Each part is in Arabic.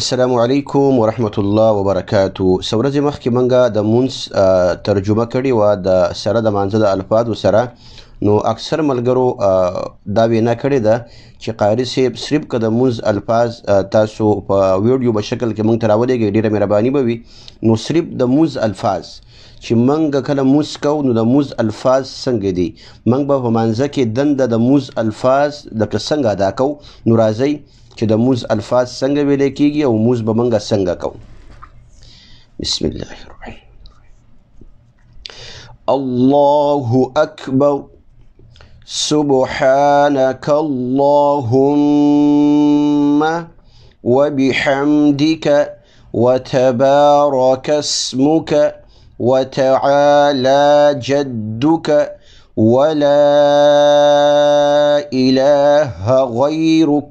السلام علیکم ورحمت الله وبرکاتو سورځ مخکې منګه د مونږ ترجمه کړې و د سره د مانزه د الفاظو سره نو اکثر ملګرو دا وینا کړې ده چې قاری صاحب صرف که د مونږ الفاظ تاسو په ویډیو په شکل کې مونږ ته راولېږئ ډېره مهرباني به وي نو صرف د مونږ الفاظ چې منګه کله موز کوو نو د موز الفاظ څنګه دي منګ به په مانځه کې دنده د موز الفاظ لکه څنګه ادا کوو نو راځئ چې د موز الفاظ څنګه ویلې کیږي او موز به موږ څنګه کوو بسم الله الرحمن الله اکبر سبحانك اللهم وبحمدك وتبارك اسمك وتعالى جدك ولا اله غيرك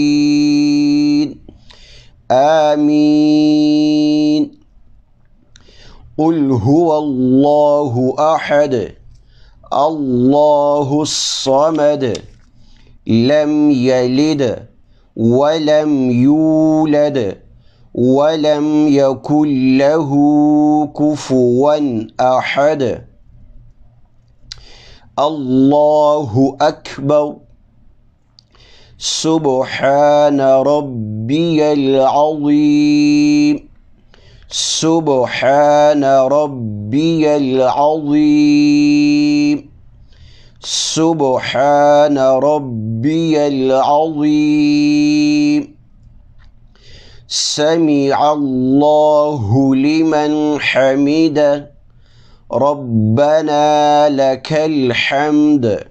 آمين قل هو الله أحد الله الصمد لم يلد ولم يولد ولم يكن له كفوا أحد الله أكبر سبحان ربي العظيم سبحان ربي العظيم سبحان ربي العظيم سمع الله لمن حمده ربنا لك الحمد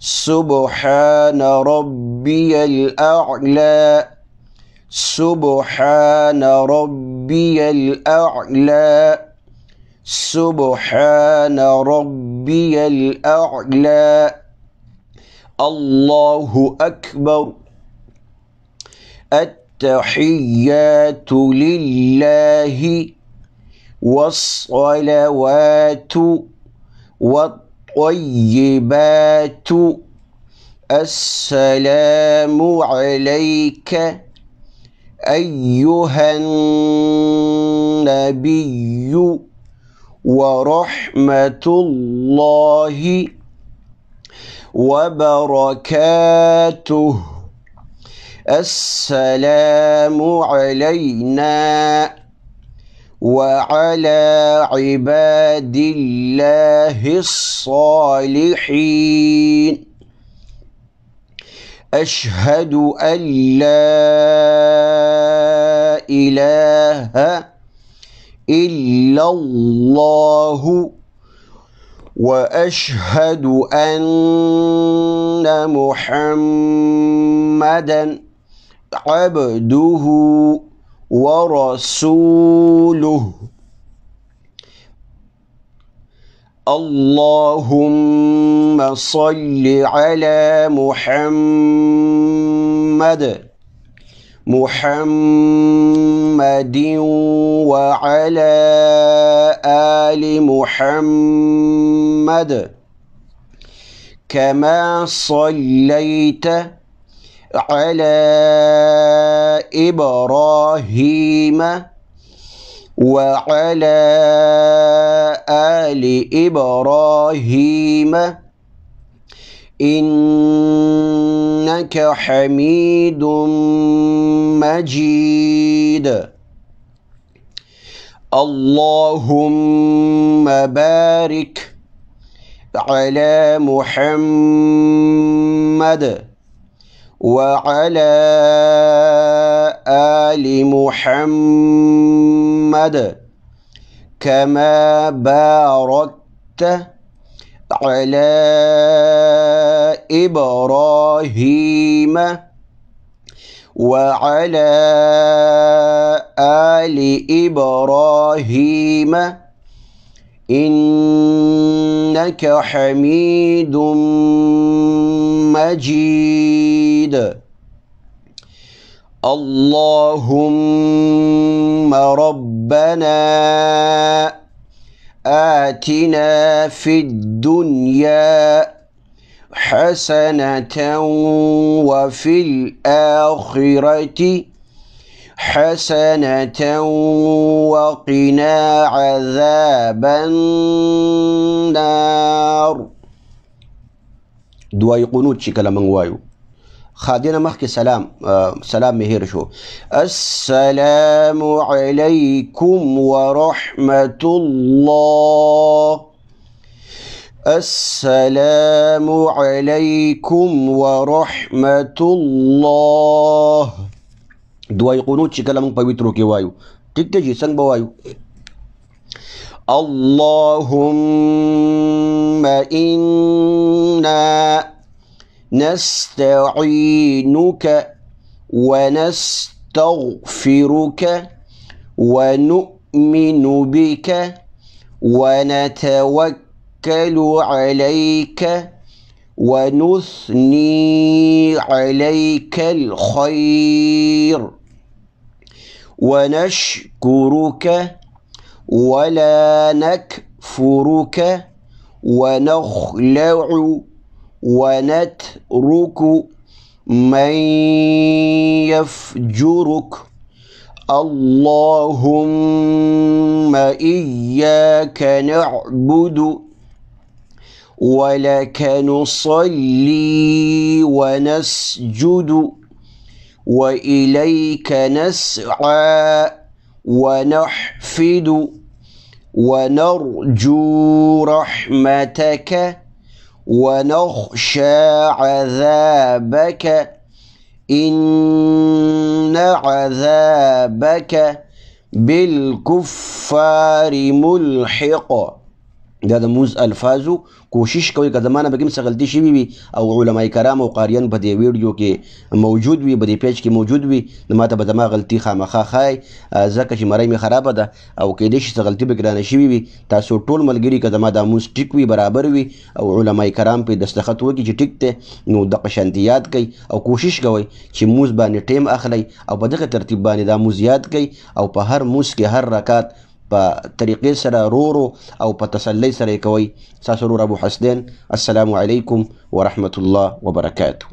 سبحان ربي الأعلى سبحان ربي الأعلى سبحان ربي الأعلى الله أكبر التحيات لله والصلوات والطهارات الطيبات السلام عليك أيها النبي ورحمة الله وبركاته السلام علينا وعلى عباد الله الصالحين أشهد أن لا إله إلا الله وأشهد أن محمدا عبده ورسوله اللهم صل على محمد محمد وعلى آل محمد كما صليت على إبراهيم وعلى آل إبراهيم إنك حميد مجيد اللهم بارك على محمد وعلى آل محمد كما باركت على إبراهيم وعلى آل إبراهيم إنك حميد مجيد واحد اللهم ربنا آتنا في الدنيا حسنة وفي الآخرة حسنة وقنا عذاب النار دواي قنوت شكلا من وايو خادينا مخکې سلام آه، سلام مهير شو السلام عليكم ورحمة الله السلام عليكم ورحمة الله دوی يقولون شي كلام موږ په ویترو کې وایو ټیک دی اللهم إنا نستعينك ونستغفرك ونؤمن بك ونتوكل عليك ونثني عليك الخير ونشكرك ولا نكفرك ونخلع ونترك من يفجرك اللهم إياك نعبد ولك نصلي ونسجد وإليك نسعى ونحفد ونرجو رحمتك ونخشى عذابك إن عذابك بالكفار ملحق دا د موز الفاظو کوشش کوي که زمانه بګم څه غلطي شوي وي او علما کرام او قاریان په دې ویډیو کې موجود وي په دې پیج کې موجود وي نو ماته به زما غلطي خامخا خای ځکه چې مرۍ مې خرابه ده او کېدای شي څه غلطي به ګرانه شوي وي تاسو ټول ملګري که زما دا موز ټیک وي برابر وي او علما کرام پې دستخط وکړي چې ټیک دی نو دغه شانتي یاد کوي او کوشش کوي چې موز باندې ټیم اخلي او په دغه ترتیب باندې دا موز یاد کوي او په هر موز کې هر رکات په طریقې سره رورو او په تسلی سره یې کوئ ستاسو ورور ابو حسنین السلام علیکم ورحمة الله وبرکاته